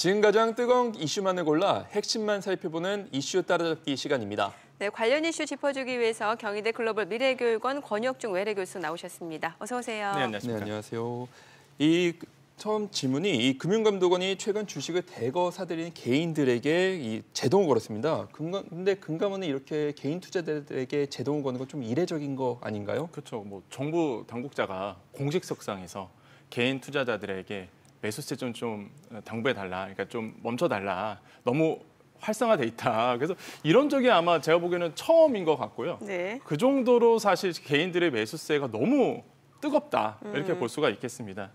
지금 가장 뜨거운 이슈만을 골라 핵심만 살펴보는 이슈 따라잡기 시간입니다. 네, 관련 이슈 짚어주기 위해서 경희대 글로벌 미래교육원 권혁중 외래교수 나오셨습니다. 어서 오세요. 네, 안녕하십니까. 네, 안녕하세요. 이 처음 질문이 이 금융감독원이 최근 주식을 대거 사들인 개인들에게 이 제동을 걸었습니다. 근데 금감원이 이렇게 개인 투자자들에게 제동을 거는 건 좀 이례적인 거 아닌가요? 그렇죠. 뭐 정부 당국자가 공식 석상에서 개인 투자자들에게 매수 세 좀, 좀 당부해 달라. 그러니까 좀 멈춰 달라. 너무 활성화돼 있다. 그래서 이런 적이 아마 제가 보기에는 처음인 것 같고요. 네. 그 정도로 사실 개인들의 매수세가 너무 뜨겁다 이렇게 음. 볼 수가 있겠습니다.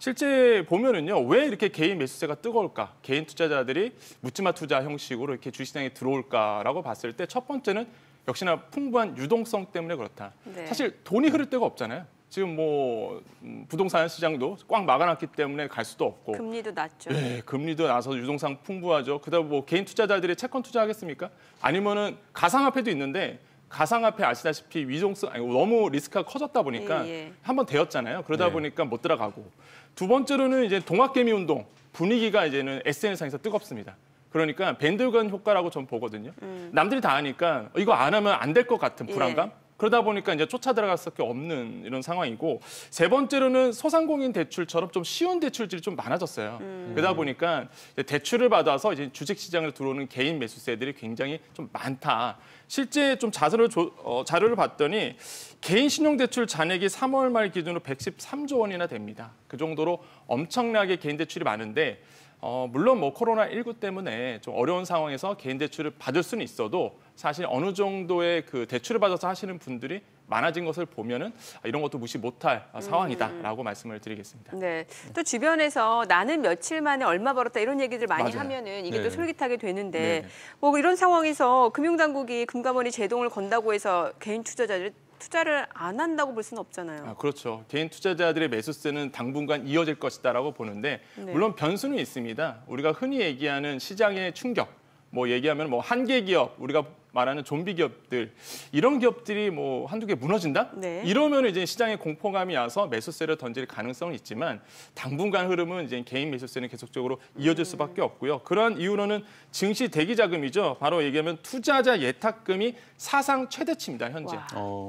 실제 보면은요 왜 이렇게 개인 매수세가 뜨거울까? 개인 투자자들이 묻지마 투자 형식으로 이렇게 주시장에 식 들어올까라고 봤을 때 첫 번째는 역시나 풍부한 유동성 때문에 그렇다. 네. 사실 돈이 흐를 데가 없잖아요. 지금 뭐 음, 부동산 시장도 꽉 막아놨기 때문에 갈 수도 없고 금리도 낮죠. 네, 금리도 나서 유동상 풍부하죠. 그다음 뭐 개인 투자자들이 채권 투자하겠습니까? 아니면은 가상화폐도 있는데 가상화폐 아시다시피 위동성 아니 너무 리스크가 커졌다 보니까 예, 예. 한번 되었잖아요. 그러다 네. 보니까 못 들어가고 두 번째로는 이제 동학개미 운동 분위기가 이제는 SNS상에서 뜨겁습니다. 그러니까 밴드건 효과라고 전 보거든요. 음. 남들이 다 하니까 이거 안 하면 안 될 것 같은 예. 불안감. 예. 그러다 보니까 이제 쫓아 들어갈 수밖에 없는 이런 상황이고 세 번째로는 소상공인 대출처럼 좀 쉬운 대출들이 좀 많아졌어요. 음. 음. 그러다 보니까 이제 대출을 받아서 이제 주식 시장을 들어오는 개인 매수세들이 굉장히 좀 많다. 실제 좀자세를 조, 어, 자료를 봤더니 개인 신용 대출 잔액이 3월 말 기준으로 113조 원이나 됩니다. 그 정도로 엄청나게 개인 대출이 많은데 어, 물론 뭐 코로나 19 때문에 좀 어려운 상황에서 개인 대출을 받을 수는 있어도 사실 어느 정도의 그 대출을 받아서 하시는 분들이 많아진 것을 보면은 아, 이런 것도 무시 못할 어, 상황이다라고 음. 말씀을 드리겠습니다. 네. 또 주변에서 나는 며칠 만에 얼마 벌었다 이런 얘기들 많이 맞아요. 하면은 이게 네. 또 솔깃하게 되는데 네, 네. 뭐 이런 상황에서 금융당국이 금감원이 제동을 건다고 해서 개인 투자자들 투자를 안 한다고 볼 수는 없잖아요. 아, 그렇죠. 개인 투자자들의 매수세는 당분간 이어질 것이다라고 보는데 네. 물론 변수는 있습니다. 우리가 흔히 얘기하는 시장의 충격 뭐 얘기하면 뭐 한계 기업 우리가 말하는 좀비 기업들 이런 기업들이 뭐 한두 개 무너진다? 네. 이러면 이제 시장에 공포감이 와서 매수세를 던질 가능성은 있지만 당분간 흐름은 이제 개인 매수세는 계속적으로 이어질 수밖에 음. 없고요. 그러한 이유로는 증시 대기 자금이죠. 바로 얘기하면 투자자 예탁금이 사상 최대치입니다, 현재.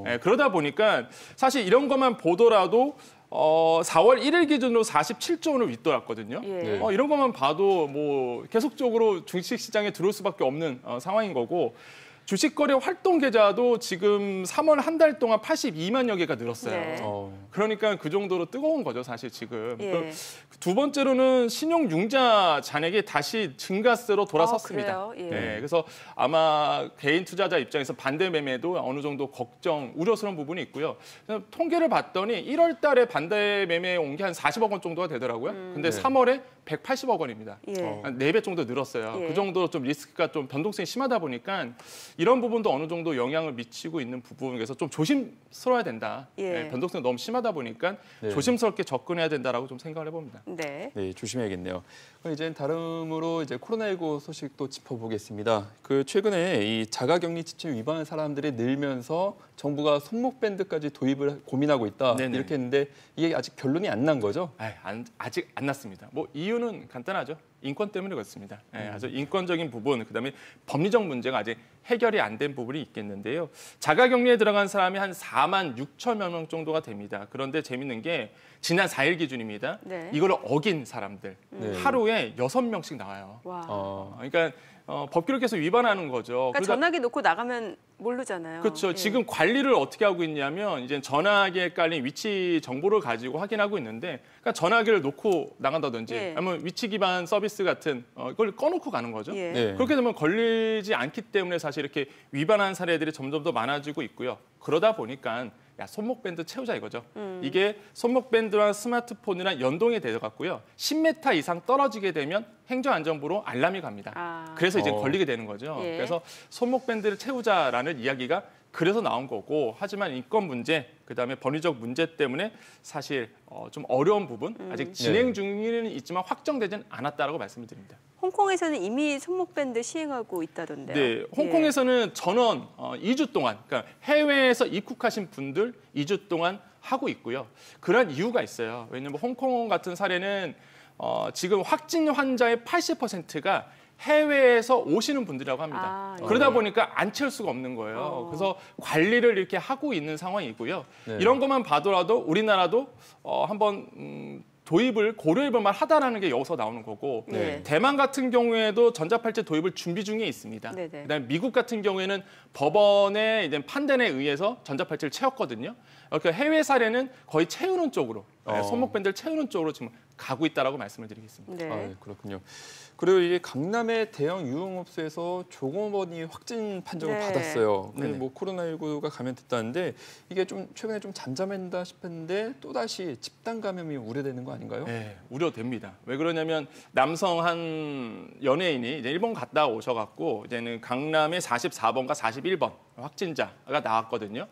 네, 그러다 보니까 사실 이런 것만 보더라도 어, 4월 1일 기준으로 47조 원을 윗돌았거든요. 예. 어, 이런 것만 봐도 뭐 계속적으로 중식 시장에 들어올 수밖에 없는 어, 상황인 거고 주식거래 활동 계좌도 지금 3월 한 달 동안 82만여 개가 늘었어요. 네. 어. 그러니까 그 정도로 뜨거운 거죠, 사실 지금. 예. 두 번째로는 신용융자 잔액이 다시 증가세로 돌아섰습니다. 아, 예. 네, 그래서 아마 개인 투자자 입장에서 반대 매매도 어느 정도 걱정, 우려스러운 부분이 있고요. 통계를 봤더니 1월 달에 반대 매매에 온 게 한 40억 원 정도가 되더라고요. 음. 근데 네. 3월에 180억 원입니다. 예. 한 4배 정도 늘었어요. 예. 그 정도로 좀 리스크가 좀 변동성이 심하다 보니까 이런 부분도 어느 정도 영향을 미치고 있는 부분에서 좀 조심스러워야 된다. 예. 예, 네, 변동성이 너무 심하다 보니까 네. 조심스럽게 접근해야 된다라고 좀 생각을 해봅니다. 네. 네, 조심해야겠네요. 그럼 이제 다름으로 이제 코로나19 소식도 짚어보겠습니다. 그 최근에 이 자가격리 지침 위반 사람들이 늘면서 정부가 손목밴드까지 도입을 고민하고 있다 네네. 이렇게 했는데 이게 아직 결론이 안 난 거죠? 아 안, 아직 안 났습니다. 뭐 이유는 간단하죠. 인권 때문에 그렇습니다. 예, 음. 아주 인권적인 부분, 그다음에 법리적 문제가 아직 해결이 안 된 부분이 있겠는데요. 자가격리에 들어간 사람이 한 4만 6천여 명 정도가 됩니다. 그런데 재밌는 게 지난 4일 기준입니다. 네. 이걸 어긴 사람들 네. 하루에 6명씩 나와요. 와. 어, 어 그러니까 어, 법규를 계속 위반하는 거죠. 그러니까 전화기 놓고 나가면 모르잖아요. 그렇죠. 예. 지금 관리를 어떻게 하고 있냐면 이제 전화기에 깔린 위치 정보를 가지고 확인하고 있는데 그러니까 전화기를 놓고 나간다든지 예. 아니면 위치 기반 서비스 같은 어, 그걸 꺼놓고 가는 거죠. 예. 네. 그렇게 되면 걸리지 않기 때문에 사실 이렇게 위반한 사례들이 점점 더 많아지고 있고요. 그러다 보니까 야 손목 밴드 채우자 이거죠. 음. 이게 손목 밴드와 스마트폰이랑 연동이 되어갔고요. 10m 이상 떨어지게 되면 행정안전부로 알람이 갑니다. 아. 그래서 이제 어. 걸리게 되는 거죠. 예. 그래서 손목 밴드를 채우자라는 이야기가 그래서 나온 거고 하지만 인권 문제 그다음에 법리적 문제 때문에 사실 어, 좀 어려운 부분 아직 음. 진행 네. 중에는 있지만 확정되진 않았다라고 말씀드립니다. 홍콩에서는 이미 손목밴드 시행하고 있다던데요. 네, 예. 홍콩에서는 전원 2주 어, 동안, 그러니까 해외에서 입국하신 분들 2주 동안 하고 있고요. 그런 이유가 있어요. 왜냐하면 홍콩 같은 사례는 어, 지금 확진 환자의 80%가 해외에서 오시는 분들이라고 합니다. 아, 네. 그러다 보니까 안 채울 수가 없는 거예요. 어. 그래서 관리를 이렇게 하고 있는 상황이고요. 네. 이런 것만 봐더라도 우리나라도 어, 한번 음, 도입을 고려해볼만 하다라는 게 여기서 나오는 거고 네. 대만 같은 경우에도 전자팔찌 도입을 준비 중에 있습니다. 네, 네. 그다음 에 미국 같은 경우에는 법원의 이제 판단에 의해서 전자팔찌를 채웠거든요. 그 해외 사례는 거의 채우는 쪽으로 네, 어. 손목밴드를 채우는 쪽으로 지금 가고 있다라고 말씀을 드리겠습니다. 네. 아, 예, 그렇군요. 그리고 이 강남의 대형 유흥업소에서 조공머니 확진 판정을 네. 받았어요. 네네. 뭐 코로나19가 감염됐다는데 이게 좀 최근에 좀 잠잠했다 싶었는데 또 다시 집단 감염이 우려되는 거 아닌가요? 네, 우려됩니다. 왜 그러냐면 남성 한 연예인이 이제 일본 갔다 오셔갖고 이제는 강남의 44번과 41번 확진자가 나왔거든요.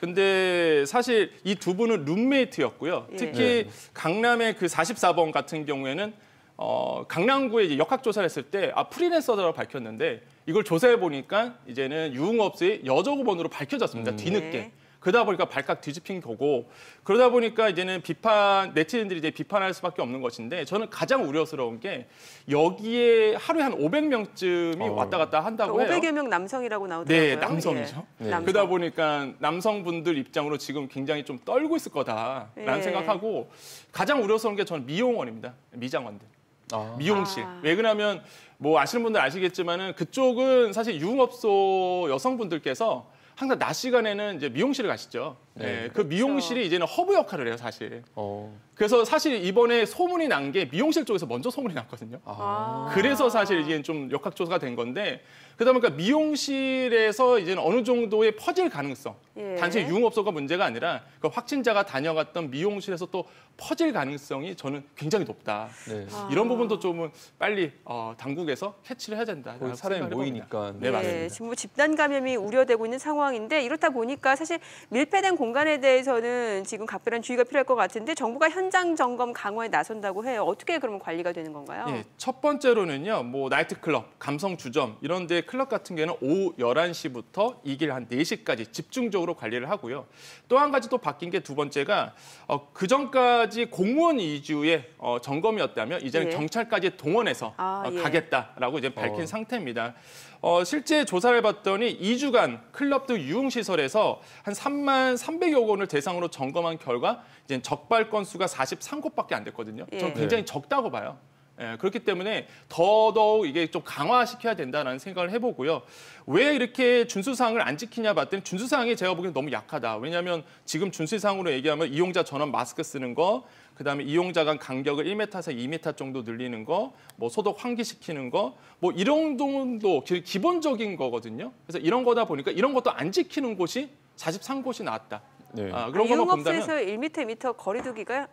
근데 사실 이 두 분은 룸메이트였고요. 예. 특히 예. 강남의 그 44번 같은 경우에는 어, 강남구에 이제 역학 조사를 했을 때 아, 프리랜서라고 밝혔는데 이걸 조사해 보니까 이제는 유흥업소의 여조업원으로 밝혀졌습니다. 음. 뒤늦게. 네. 그러다 보니까 발칵 뒤집힌 거고 그러다 보니까 이제는 비판 네티즌들이 이제 비판할 수밖에 없는 것인데 저는 가장 우려스러운 게 여기에 하루에 한 500명쯤이 어. 왔다 갔다 한다고 500여 그러니까 해요. 500여 명 남성이라고 나오더라고요. 네, 예. 남성이죠. 예. 네. 그러다 보니까 남성분들 입장으로 지금 굉장히 좀 떨고 있을 거다라는 예. 생각하고 가장 우려스러운 게 저는 미용원입니다. 미장원들. 아. 미용실. 아. 왜 그러냐면 뭐 아시는 분들 아시겠지만은 그쪽은 사실 유흥업소 여성분들께서 항상 낮 시간에는 이제 미용실을 가시죠. 네. 네 그렇죠. 그 미용실이 이제는 허브 역할을 해요, 사실. 어. 그래서 사실 이번에 소문이 난 게 미용실 쪽에서 먼저 소문이 났거든요. 아. 그래서 사실 이게 좀 역학조사가 된 건데 그러다 보니까 미용실에서 이제는 어느 정도의 퍼질 가능성, 예. 단순히 유흥업소가 문제가 아니라 그 확진자가 다녀갔던 미용실에서 또 퍼질 가능성이 저는 굉장히 높다. 네. 아. 이런 부분도 좀은 빨리 어, 당국에서 캐치를 해야 된다. 사람이 모이니까. 네, 네, 맞습니다. 예, 지금 뭐 집단 감염이 우려되고 있는 상황인데 이렇다 보니까 사실 밀폐된 공 공간에 대해서는 지금 각별한 주의가 필요할 것 같은데 정부가 현장 점검 강화에 나선다고 해요. 어떻게 그러면 관리가 되는 건가요? 네, 첫 번째로는요. 뭐 나이트클럽, 감성 주점 이런 데 클럽 같은 경우는 오후 11시부터 이 길 한 4시까지 집중적으로 관리를 하고요. 또 한 가지 또 바뀐 게 두 번째가 어, 그전까지 공무원 위주의 어, 점검이었다면 이제는 예. 경찰까지 동원해서 아, 어, 예. 가겠다라고 이제 밝힌 어. 상태입니다. 어, 실제 조사를 봤더니 2주간 클럽 등 유흥시설에서 한 3만 3 300여 건을 대상으로 점검한 결과 이제 적발 건수가 43곳밖에 안 됐거든요. 예. 저는 네. 굉장히 적다고 봐요. 예, 그렇기 때문에 더더욱 이게 좀 강화시켜야 된다는 생각을 해보고요. 왜 이렇게 준수사항을 안 지키냐 봤더니 준수사항이 제가 보기엔 너무 약하다. 왜냐하면 지금 준수사항으로 얘기하면 이용자 전원 마스크 쓰는 거, 그다음에 이용자 간 간격을 1m에서 2m 정도 늘리는 거, 뭐 소독 환기시키는 거, 뭐 이런 정도 기본적인 거거든요. 그래서 이런 거다 보니까 이런 것도 안 지키는 곳이 43곳이 나왔다. 네. 아, 그런 것만 아, 본다면 유흥업소에서 1m, 2m 거리두기가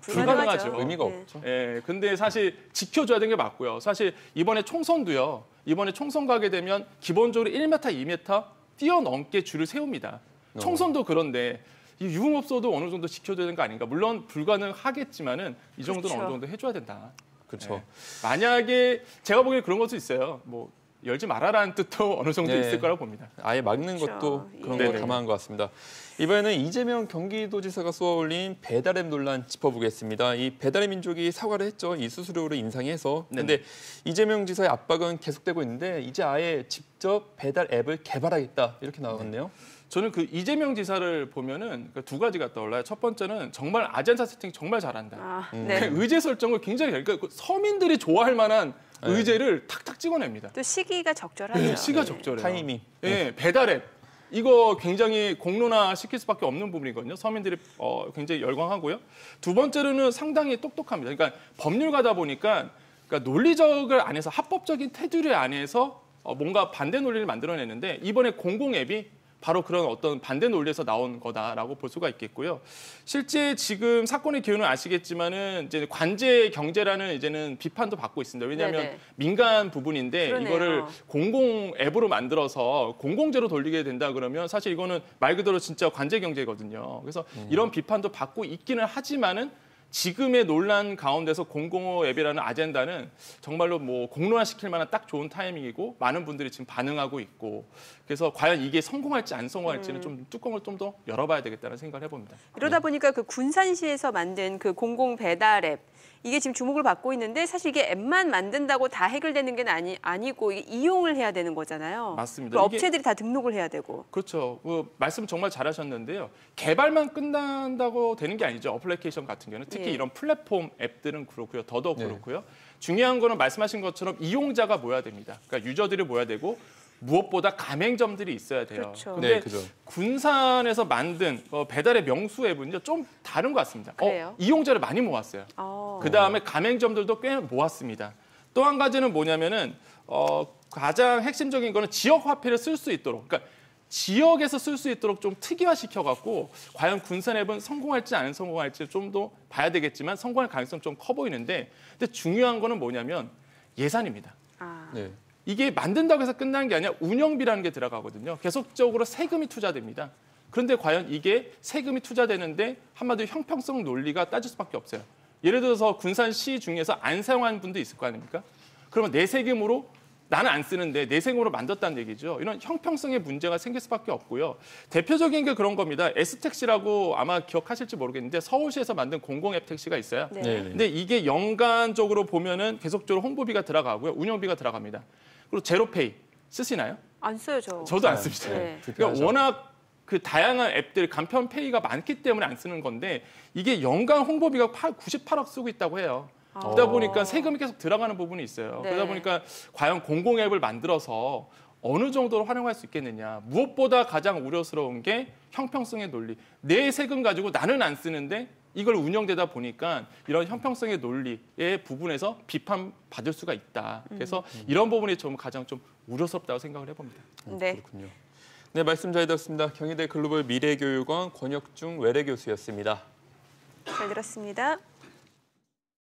불가능하죠. 의미가 네. 없죠. 예, 근데 사실 지켜줘야 되는 게 맞고요. 사실 이번에 총선도요. 이번에 총선 가게 되면 기본적으로 1m, 2m 뛰어넘게 줄을 세웁니다. 어. 총선도 그런데 이 유흥업소도 어느 정도 지켜줘야 되는 거 아닌가. 물론 불가능하겠지만은 이 정도는 그렇죠. 어느 정도 해줘야 된다. 그렇죠. 예. 만약에 제가 보기에 그런 것도 있어요. 뭐 열지 말아라는 뜻도 어느 정도 네. 있을 거라고 봅니다. 아예 막는 것도 그렇죠. 그런 예. 걸 감안한 것 같습니다. 이번에는 이재명 경기도지사가 쏘아올린 배달앱 논란 짚어보겠습니다. 이 배달의 민족이 사과를 했죠. 이 수수료를 인상해서. 그런데 이재명 지사의 압박은 계속되고 있는데 이제 아예 직접 배달 앱을 개발하겠다 이렇게 나왔네요. 네. 저는 그 이재명 지사를 보면은 그 두 가지가 떠올라요. 첫 번째는 정말 아젠사 세팅 정말 잘한다. 아, 음. 네. 의제 설정을 굉장히 그러니까 그 서민들이 좋아할 만한 네. 의제를 탁탁 찍어냅니다. 또 시기가 적절하죠. 네, 시기가 네. 적절해요. 타이밍. 예, 네, 배달앱. 이거 굉장히 공론화 시킬 수밖에 없는 부분이거든요. 서민들이 어, 굉장히 열광하고요. 두 번째로는 상당히 똑똑합니다. 그러니까 법률가다 보니까 그러니까 논리적을 안에서 합법적인 테두리 안에서 어, 뭔가 반대 논리를 만들어내는데 이번에 공공 앱이 바로 그런 어떤 반대 논리에서 나온 거다라고 볼 수가 있겠고요. 실제 지금 사건의 기운은 아시겠지만은 이제 관제 경제라는 이제는 비판도 받고 있습니다. 왜냐하면 네네. 네. 민간 부분인데 그러네요. 이거를 공공 앱으로 만들어서 공공재로 돌리게 된다 그러면 사실 이거는 말 그대로 진짜 관제 경제거든요. 그래서 음. 이런 비판도 받고 있기는 하지만은 지금의 논란 가운데서 공공5 앱이라는 아젠다는 정말로 뭐 공론화시킬 만한 딱 좋은 타이밍이고 많은 분들이 지금 반응하고 있고 그래서 과연 이게 성공할지 안 성공할지는 음. 좀 뚜껑을 좀 더 열어봐야 되겠다는 생각을 해봅니다. 이러다 네. 보니까 그 군산시에서 만든 그 공공 배달 앱 이게 지금 주목을 받고 있는데 사실 이게 앱만 만든다고 다 해결되는 게 아니, 아니고 이용을 해야 되는 거잖아요. 맞습니다. 업체들이 다 등록을 해야 되고. 그렇죠. 그 말씀 정말 잘하셨는데요. 개발만 끝난다고 되는 게 아니죠. 어플리케이션 같은 경우는 특히 예. 이런 플랫폼 앱들은 그렇고요. 더더욱 네. 그렇고요. 중요한 거는 말씀하신 것처럼 이용자가 모여야 됩니다. 그러니까 유저들이 모여야 되고 무엇보다 가맹점들이 있어야 돼요. 그렇죠. 근데 네, 그죠. 군산에서 만든 어, 배달의 명수 앱은좀 다른 것 같습니다. 어, 그래요? 어, 이용자를 많이 모았어요. 아. 그 다음에 가맹점들도 꽤 모았습니다. 또 한 가지는 뭐냐면은 어, 가장 핵심적인 거는 지역 화폐를 쓸 수 있도록. 그러니까 지역에서 쓸 수 있도록 좀 특이화시켜 갖고 과연 군산 앱은 성공할지 안 성공할지 좀 더 봐야 되겠지만 성공할 가능성 좀 커 보이는데 근데 중요한 거는 뭐냐면 예산입니다. 아. 네. 이게 만든다고 해서 끝나는 게 아니라 운영비라는 게 들어가거든요. 계속적으로 세금이 투자됩니다. 그런데 과연 이게 세금이 투자되는데 한마디로 형평성 논리가 따질 수밖에 없어요. 예를 들어서 군산시 중에서 안 사용하는 분도 있을 거 아닙니까? 그러면 내 세금으로 나는 안 쓰는데 내 세금으로 만졌다는 얘기죠. 이런 형평성의 문제가 생길 수밖에 없고요. 대표적인 게 그런 겁니다. S택시라고 아마 기억하실지 모르겠는데 서울시에서 만든 공공앱 택시가 있어요. 네. 네. 근데 이게 연간적으로 보면은 계속적으로 홍보비가 들어가고요. 운영비가 들어갑니다. 그리고 제로페이 쓰시나요? 안 써요, 저. 저도 안 씁니다. 네. 네. 그러니까 워낙 그 다양한 앱들 간편페이가 많기 때문에 안 쓰는 건데 이게 연간 홍보비가 98억 쓰고 있다고 해요. 아. 그러다 보니까 세금이 계속 들어가는 부분이 있어요. 네. 그러다 보니까 과연 공공 앱을 만들어서 어느 정도로 활용할 수 있겠느냐. 무엇보다 가장 우려스러운 게 형평성의 논리. 내 세금 가지고 나는 안 쓰는데 이걸 운영되다 보니까 이런 형평성의 논리의 부분에서 비판받을 수가 있다. 그래서 음. 음. 이런 부분이 좀 가장 좀 우려스럽다고 생각을 해봅니다. 네. 그렇군요. 네, 말씀 잘 들었습니다. 경희대 글로벌 미래교육원 권혁중 외래교수였습니다. 잘 들었습니다.